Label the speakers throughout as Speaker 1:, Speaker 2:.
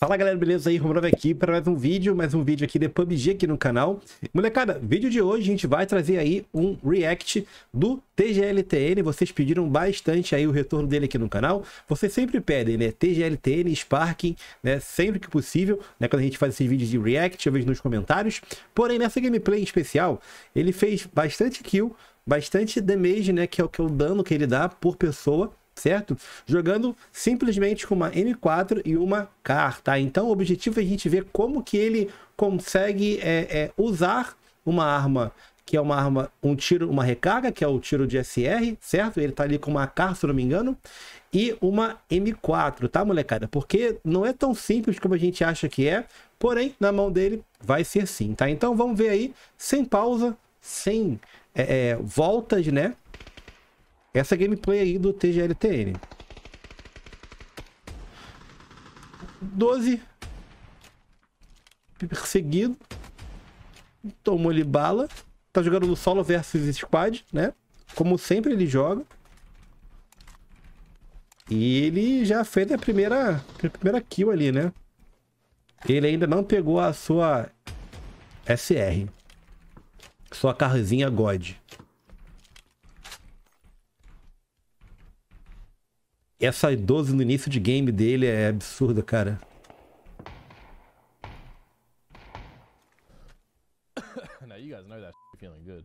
Speaker 1: Fala galera, beleza aí? Romanov aqui para mais um vídeo, mais um vídeo aqui de PUBG aqui no canal. Molecada, vídeo de hoje a gente vai trazer aí um react do TGLTN, vocês pediram bastante aí o retorno dele aqui no canal. Vocês sempre pedem, né? TGLTN, Sparking, né? Sempre que possível, né? Quando a gente faz esses vídeos de react, eu vejo nos comentários. Porém, nessa gameplay em especial, ele fez bastante kill, bastante damage, né? Que é o que é o dano que ele dá por pessoa certo? Jogando simplesmente com uma M4 e uma CAR, tá? Então o objetivo é a gente ver como que ele consegue é, é, usar uma arma que é uma arma, um tiro, uma recarga, que é o tiro de SR, certo? Ele tá ali com uma CAR, se não me engano, e uma M4, tá, molecada? Porque não é tão simples como a gente acha que é, porém, na mão dele vai ser sim, tá? Então vamos ver aí, sem pausa, sem é, é voltas, né? Essa gameplay aí do TGLTN. 12. Perseguido. Tomou-lhe bala. Tá jogando no solo versus squad, né? Como sempre ele joga. E ele já fez a primeira, a primeira kill ali, né? Ele ainda não pegou a sua SR. Sua carrozinha God. Essa 12 no início de game dele é absurda, cara.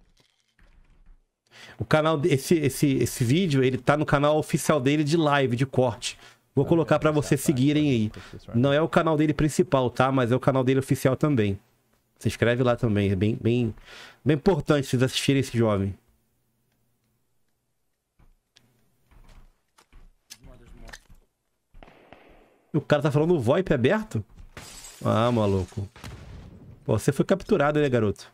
Speaker 1: O canal, esse, esse, esse vídeo, ele tá no canal oficial dele de live, de corte. Vou colocar para vocês seguirem aí. Não é o canal dele principal, tá? Mas é o canal dele oficial também. Se inscreve lá também, é bem, bem, bem importante vocês assistirem esse jovem. E o cara tá falando VoIP é aberto? Ah, maluco. Você foi capturado, né, garoto?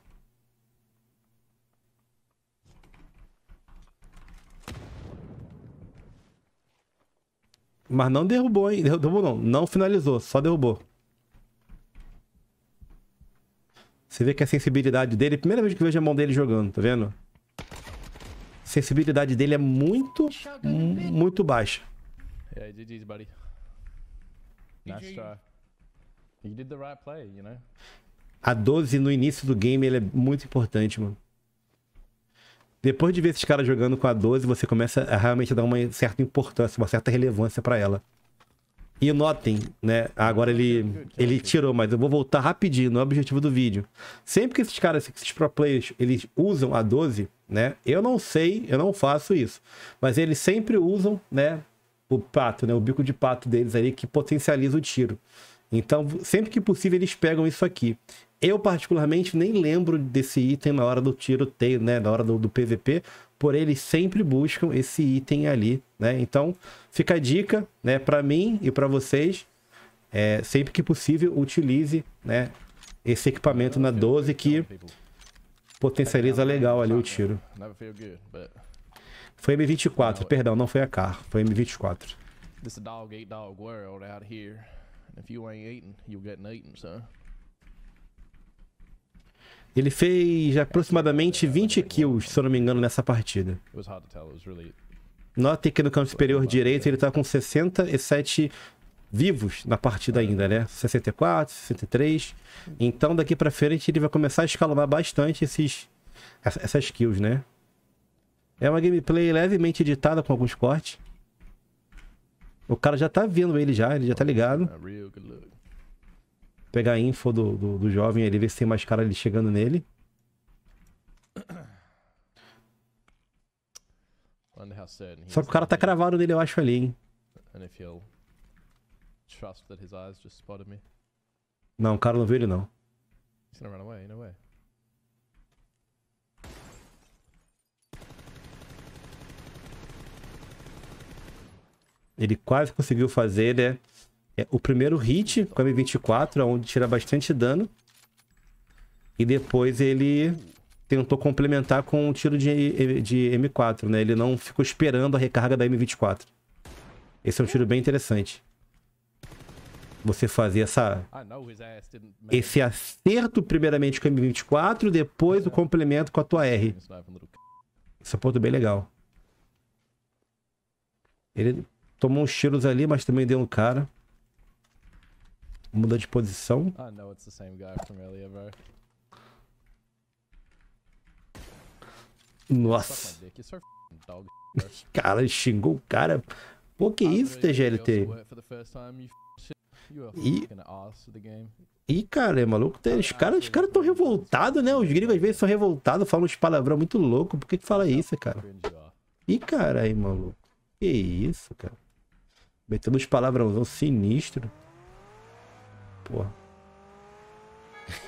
Speaker 1: Mas não derrubou, hein? Derrubou não. Não finalizou, só derrubou. Você vê que a sensibilidade dele... Primeira vez que eu vejo a mão dele jogando, tá vendo? A sensibilidade dele é muito,
Speaker 2: muito baixa. Yeah, é, GG's, buddy. Nice try.
Speaker 1: A 12 no início do game, ele é muito importante, mano. Depois de ver esses caras jogando com a 12, você começa a realmente dar uma certa importância, uma certa relevância para ela. E notem, né? Agora ele, ele tirou, mas eu vou voltar rapidinho no objetivo do vídeo. Sempre que esses caras, esses pro players, eles usam a 12, né? Eu não sei, eu não faço isso. Mas eles sempre usam, né? o pato, né? O bico de pato deles ali que potencializa o tiro. Então, sempre que possível, eles pegam isso aqui. Eu, particularmente, nem lembro desse item na hora do tiroteio, né? Na hora do, do PVP. Porém, eles sempre buscam esse item ali, né? Então, fica a dica, né? Para mim e para vocês, é, sempre que possível, utilize, né? Esse equipamento na 12 que potencializa legal ali o tiro. Né? Foi M24, perdão, não foi a car, foi M24.
Speaker 2: This a dog eat dog world out here. if you ain't eating, you getting eaten, son.
Speaker 1: Ele fez aproximadamente 20 kills, se eu não me engano, nessa partida. Note que no campo superior direito ele está com 67 vivos na partida ainda, né? 64, 63. Então daqui para frente ele vai começar a escalonar bastante esses, essas kills, né? É uma gameplay levemente editada com alguns cortes. O cara já tá vendo ele já, ele já tá ligado. Pegar a info do, do, do jovem ali, ver se tem mais cara ali chegando nele. Só que o cara tá cravado nele, eu acho, ali, hein? Não, o cara não viu ele, não.
Speaker 2: He's gonna run away, no
Speaker 1: Ele quase conseguiu fazer né, é, o primeiro hit com a M24, onde tira bastante dano. E depois ele tentou complementar com um tiro de, de M4, né? Ele não ficou esperando a recarga da M24. Esse é um tiro bem interessante. Você fazer essa... Esse acerto primeiramente com a M24, depois o complemento com a tua R. Esse é um ponto bem legal. Ele Tomou uns tiros ali, mas também deu um cara. Muda de posição.
Speaker 2: Ah, não, earlier, bro.
Speaker 1: Nossa. Cara, xingou o cara. Pô, que isso, TGLT? E... E, cara, é maluco. Os caras os cara revoltados, né? Os gringos às vezes são revoltados, falam uns palavrão muito louco. Por que que fala isso, cara? E, cara, aí, maluco. Que isso, cara? Metendo uns palavrãozão sinistro. Porra.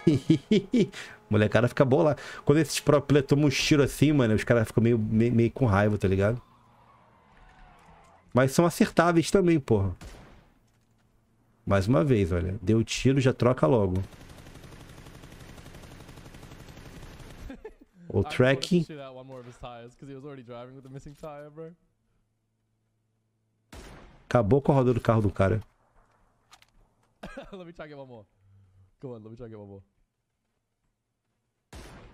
Speaker 1: Molecada fica bola. Quando esses pro player tomam um tiro assim, mano, os caras ficam meio, meio, meio, com raiva, tá ligado? Mas são acertáveis também, porra. Mais uma vez, olha. Deu tiro, já troca logo.
Speaker 2: O tracking.
Speaker 1: Acabou com a roda do carro do cara.
Speaker 2: let me try get one more. Come on, let me try get one more.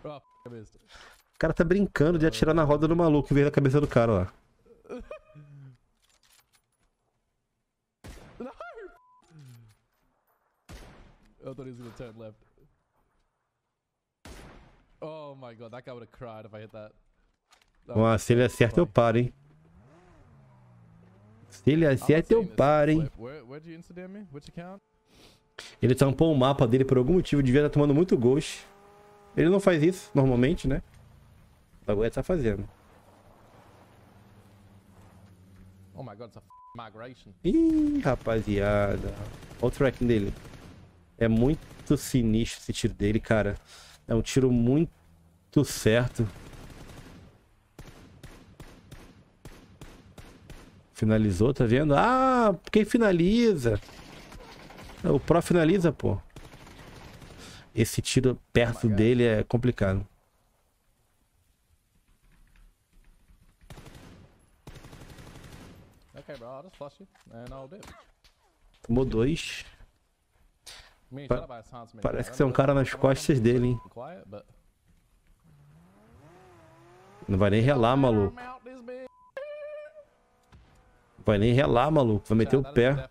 Speaker 2: Oh, I missed. O
Speaker 1: cara tá brincando de atirar na roda do maluco em vez da cabeça do cara lá.
Speaker 2: I thought he was gonna turn left. Oh my god, that guy would have cried if I hit that. that Nossa, se ele acerta,
Speaker 1: eu paro, hein? Se ele é, se é teu par, hein? Ele tampou o mapa dele por algum motivo, devia estar tá tomando muito ghost. Ele não faz isso normalmente, né? Agora bagulho tá é fazendo.
Speaker 2: Oh my god, it's a migration.
Speaker 1: Ih, rapaziada. Olha o tracking dele. É muito sinistro esse tiro dele, cara. É um tiro muito certo. Finalizou, tá vendo? Ah, quem finaliza? Ah, o Pro finaliza, pô. Esse tiro perto dele é complicado.
Speaker 2: bro, é,
Speaker 1: Tomou dois.
Speaker 2: Pa parece que tem um cara nas costas dele, hein?
Speaker 1: Não vai nem relar, maluco. Vai nem relar, maluco. Vai meter o pé.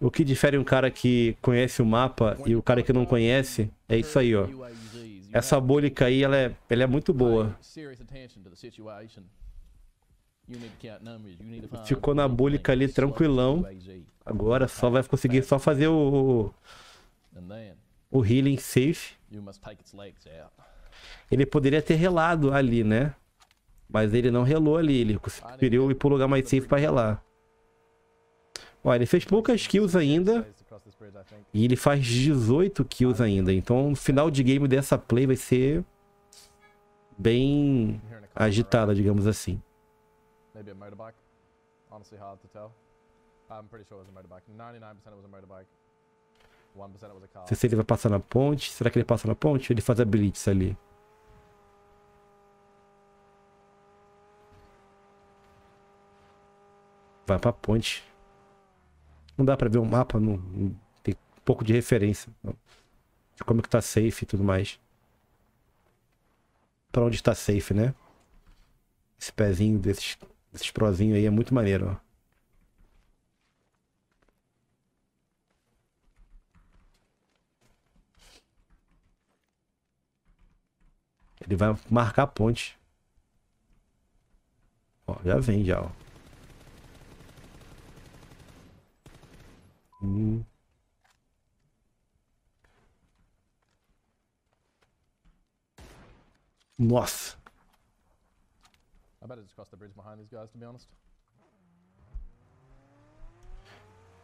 Speaker 1: O que difere um cara que conhece o mapa e o cara que não conhece é isso aí, ó. Essa bólica aí, ela é, ela é muito boa.
Speaker 2: Ficou na bólica ali tranquilão.
Speaker 1: Agora só vai conseguir só fazer o o healing safe. Ele poderia ter relado ali, né? Mas ele não relou ali, ele conseguiu ir pro lugar mais safe pra relar. Ó, ele fez poucas kills ainda. E ele faz 18 kills ainda. Então o final de game dessa play vai ser bem agitada, digamos assim.
Speaker 2: Maybe a Não sei se ele
Speaker 1: vai passar na ponte. Será que ele passa na ponte? Ele faz a blitz ali. Vai pra ponte. Não dá pra ver o um mapa, não, não, tem um pouco de referência. De como que tá safe e tudo mais. Pra onde tá safe, né? Esse pezinho desses, desses prozinhos aí é muito maneiro, ó. Ele vai marcar a ponte. Ó, já vem já, ó. Hum. Nossa.
Speaker 2: I better just cross the bridge behind these guys, to be honest.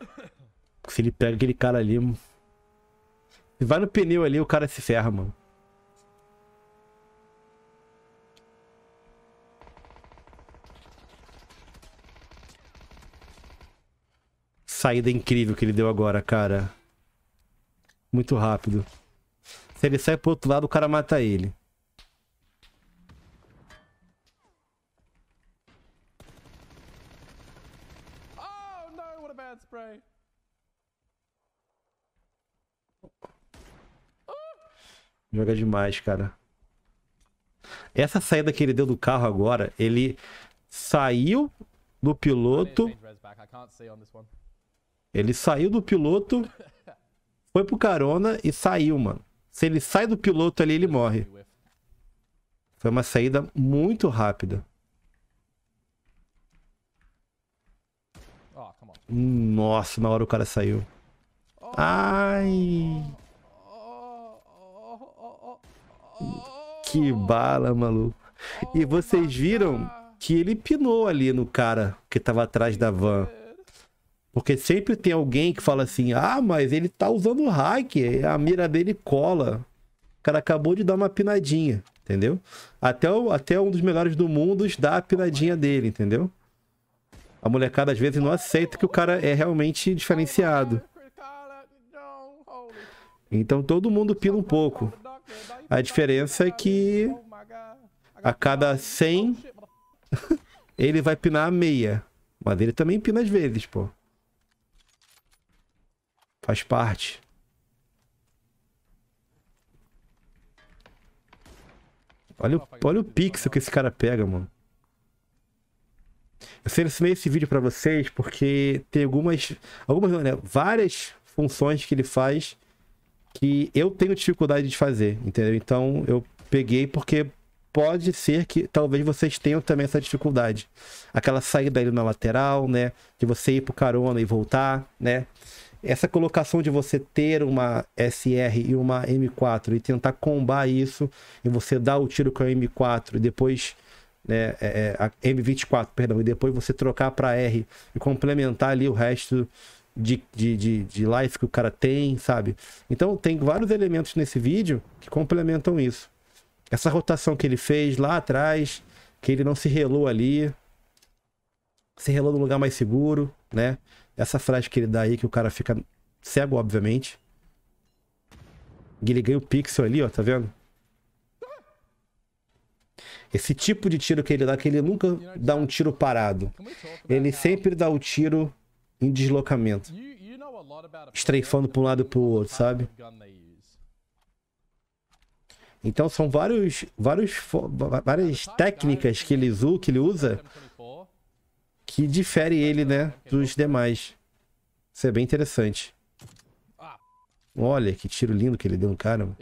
Speaker 1: Se ele pega aquele cara ali. Se vai no pneu ali, o cara se ferra, mano. saída incrível que ele deu agora, cara. Muito rápido. Se ele sai pro outro lado, o cara mata ele.
Speaker 2: Oh, não, what a bad spray.
Speaker 1: Joga demais, cara. Essa saída que ele deu do carro agora, ele saiu do piloto. Ele saiu do piloto, foi pro carona e saiu, mano. Se ele sai do piloto ali, ele morre. Foi uma saída muito rápida. Ah, Nossa, na hora o cara saiu. Ai. Que bala, maluco. E vocês viram que ele pinou ali no cara que tava atrás da van. Porque sempre tem alguém que fala assim: ah, mas ele tá usando hack, é, a mira dele cola. O cara acabou de dar uma pinadinha, entendeu? Até, o, até um dos melhores do mundo dá a pinadinha dele, entendeu? A molecada às vezes não aceita que o cara é realmente diferenciado. Então todo mundo pina um pouco. A diferença é que a cada 100 ele vai pinar a meia. Mas ele também pina às vezes, pô. Faz parte. Olha o, olha o pixel que esse cara pega, mano. Eu selecionei esse vídeo para vocês porque tem algumas, algumas né, várias funções que ele faz que eu tenho dificuldade de fazer, entendeu? Então eu peguei porque pode ser que talvez vocês tenham também essa dificuldade. Aquela saída ali na lateral, né? De você ir pro carona e voltar, né? essa colocação de você ter uma SR e uma M4 e tentar combar isso, e você dar o tiro com a M4 e depois. Né, é, é a M24, perdão, e depois você trocar para R e complementar ali o resto de, de, de, de, life que o cara tem, sabe? Então tem vários elementos nesse vídeo que complementam isso. Essa rotação que ele fez lá atrás, que ele não se relou ali, se relou no lugar mais seguro, né? Essa frase que ele dá aí, que o cara fica cego, obviamente. ele ganha o pixel ali, ó, tá vendo? Esse tipo de tiro que ele dá, que ele nunca dá um tiro parado. Ele sempre dá o tiro em deslocamento. Estreifando para um lado e para o outro, sabe? Então são vários, vários, várias técnicas que ele usa que difere ele, né, dos demais. Isso é bem interessante. Olha que tiro lindo que ele deu no cara. Mano.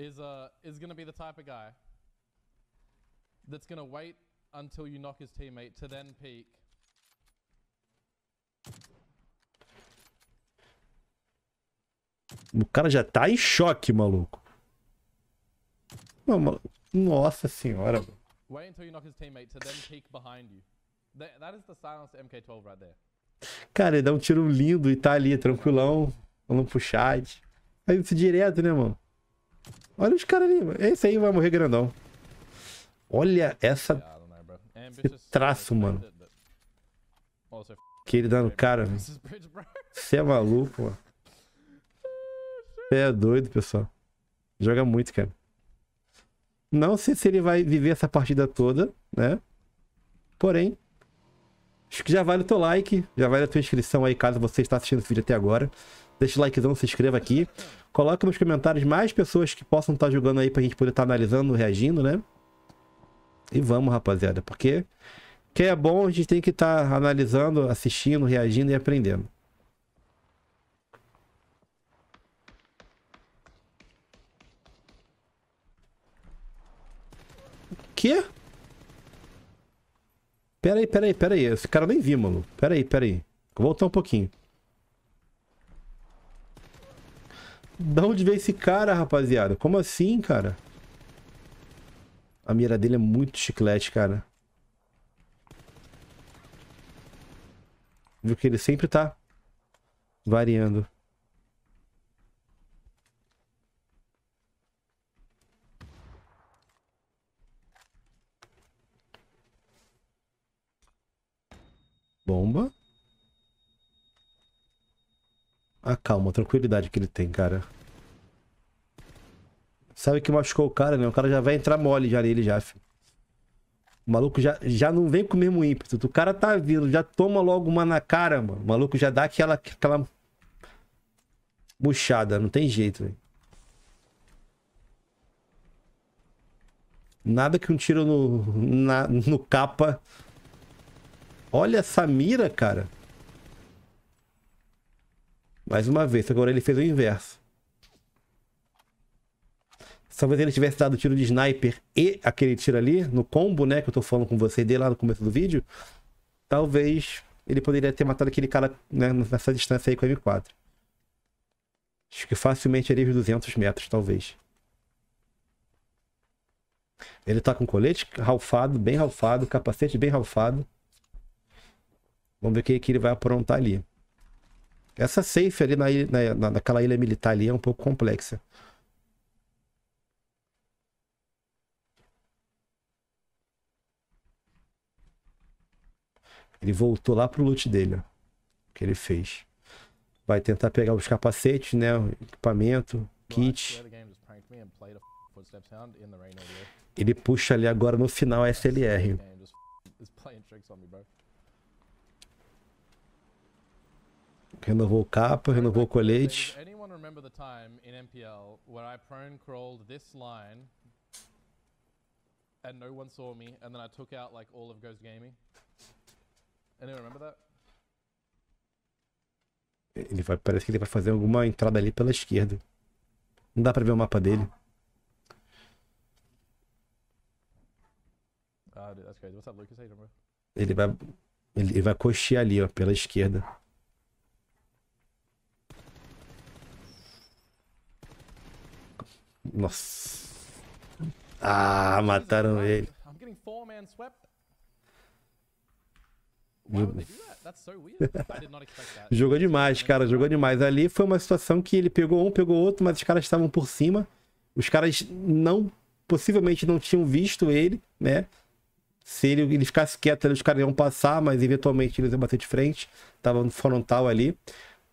Speaker 1: O cara já tá em choque, maluco. Nossa senhora.
Speaker 2: Wait until you knock his teammate to then peek tá behind you. That is the silence MK12 right there.
Speaker 1: Cara, ele dá um tiro lindo e tá ali, tranquilão, falando pro chat. Aí isso direto, né, mano? Olha os caras ali, mano. Esse aí vai morrer grandão. Olha essa... Esse né, traço, mano. Oh, que ele dá no cara, Você é maluco, mano. Você é doido, pessoal. Joga muito, cara. Não sei se ele vai viver essa partida toda, né? Porém, Acho que já vale o teu like, já vale a tua inscrição aí, caso você está assistindo esse vídeo até agora. Deixa o likezão, se inscreva aqui. coloca nos comentários mais pessoas que possam estar jogando aí pra gente poder estar analisando, reagindo, né? E vamos, rapaziada, porque que é bom, a gente tem que estar analisando, assistindo, reagindo e aprendendo. O quê? Pera aí, pera aí, pera aí. Esse cara nem vi, mano. Pera aí, pera aí. Vou voltar um pouquinho. Da onde veio esse cara, rapaziada? Como assim, cara? A mira dele é muito chiclete, cara. Viu que ele sempre tá variando. Bomba. A ah, calma, a tranquilidade que ele tem, cara. Sabe que machucou o cara, né? O cara já vai entrar mole já nele, já, filho. O maluco já, já não vem com o mesmo ímpeto. O cara tá vindo, já toma logo uma na cara, mano. O maluco já dá aquela, aquela murchada. Não tem jeito, velho. Nada que um tiro no, na, no capa Olha essa mira, cara. Mais uma vez, agora ele fez o inverso. Talvez ele tivesse dado tiro de sniper e aquele tiro ali, no combo, né, que eu tô falando com você dele lá no começo do vídeo. Talvez ele poderia ter matado aquele cara né, nessa distância aí com o M4. Acho que facilmente ali os 200 metros, talvez. Ele tá com colete ralfado, bem ralfado, capacete bem ralfado. Vamos ver o que, que ele vai aprontar ali. Essa safe ali na, na, naquela ilha militar ali é um pouco complexa. Ele voltou lá pro loot dele, ó, que ele fez. Vai tentar pegar os capacetes, né, equipamento, kit. Ele puxa ali agora no final a SLR. renovou capa, renovou colete.
Speaker 2: And no one saw me, and then I took out like all of Ghost Gaming. Anyone remember that?
Speaker 1: Ele vai, parece que ele vai fazer alguma entrada ali pela esquerda. Não dá pra ver o mapa dele. Ah, Ele vai, ele, ele vai coxear ali, ó, pela esquerda. Nossa. Ah, mataram ele. jogou demais, cara. Jogou demais. Ali foi uma situação que ele pegou um, pegou outro, mas os caras estavam por cima. Os caras não. Possivelmente não tinham visto ele, né? Se ele, ele ficasse quieto, os caras iam passar, mas eventualmente eles iam bater de frente. Tava no frontal ali.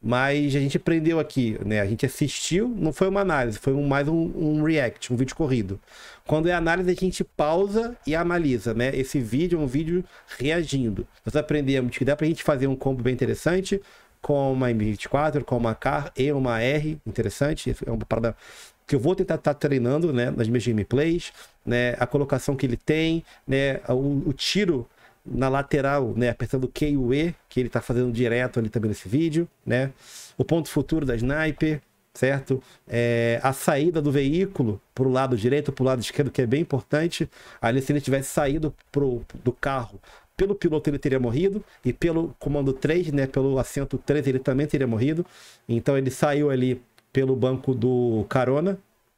Speaker 1: Mas a gente aprendeu aqui, né? A gente assistiu, não foi uma análise, foi um, mais um, um, react, um vídeo corrido. Quando é análise, a gente pausa e analisa, né? Esse vídeo é um vídeo reagindo. Nós aprendemos que dá pra gente fazer um combo bem interessante com uma M24, com uma K e uma R, interessante. É uma parada que eu vou tentar estar tá treinando, né? Nas minhas gameplays, né? A colocação que ele tem, né? o, o tiro na lateral, né, apertando o Q e o E, que ele está fazendo direto ali também nesse vídeo, né? O ponto futuro da sniper, certo? É, a saída do veículo para o lado direito, para o lado esquerdo, que é bem importante. Ali, se ele tivesse saído pro, do carro pelo piloto, ele teria morrido, e pelo comando 3, né, pelo assento 3, ele também teria morrido. Então, ele saiu ali pelo banco do carona,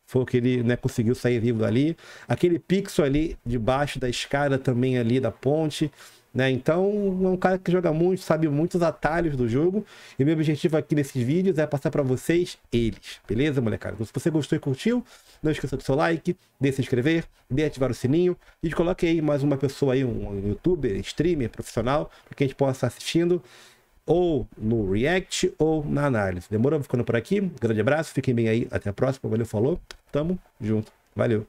Speaker 1: foi o que ele né, conseguiu sair vivo dali. Aquele pixel ali debaixo da escada também ali da ponte. Né? Então, é um cara que joga muito, sabe muitos atalhos do jogo. E meu objetivo aqui nesses vídeos é passar para vocês eles, beleza, molecada? Então, se você gostou e curtiu, não esqueça do seu like, de se inscrever, de ativar o sininho e coloque aí mais uma pessoa aí, um youtuber, streamer, profissional, para que a gente possa estar assistindo ou no React ou na análise. Demorou ficando por aqui. Grande abraço, fiquem bem aí. Até a próxima. Valeu, falou. Tamo junto. Valeu.